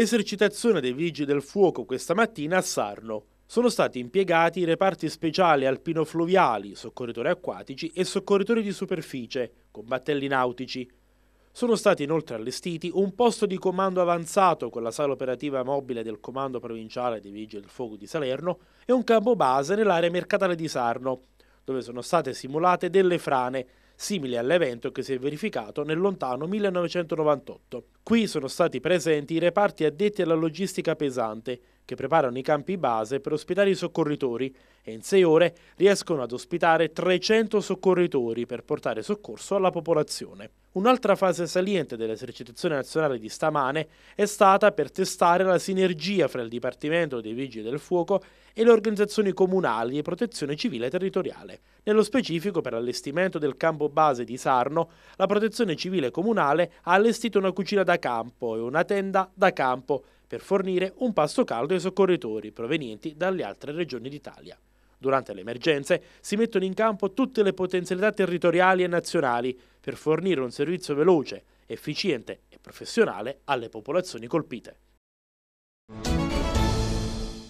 Esercitazione dei vigili del fuoco questa mattina a Sarno. Sono stati impiegati i reparti speciali alpino-fluviali, soccorritori acquatici e soccorritori di superficie, con battelli nautici. Sono stati inoltre allestiti un posto di comando avanzato con la sala operativa mobile del Comando Provinciale dei Vigili del Fuoco di Salerno e un campo base nell'area mercatale di Sarno, dove sono state simulate delle frane simile all'evento che si è verificato nel lontano 1998. Qui sono stati presenti i reparti addetti alla logistica pesante, che preparano i campi base per ospitare i soccorritori e in sei ore riescono ad ospitare 300 soccorritori per portare soccorso alla popolazione. Un'altra fase saliente dell'esercitazione nazionale di stamane è stata per testare la sinergia fra il Dipartimento dei Vigili del Fuoco e le organizzazioni comunali e protezione civile territoriale. Nello specifico per l'allestimento del campo base di Sarno, la protezione civile comunale ha allestito una cucina da campo e una tenda da campo per fornire un pasto caldo ai soccorritori provenienti dalle altre regioni d'Italia. Durante le emergenze si mettono in campo tutte le potenzialità territoriali e nazionali per fornire un servizio veloce, efficiente e professionale alle popolazioni colpite.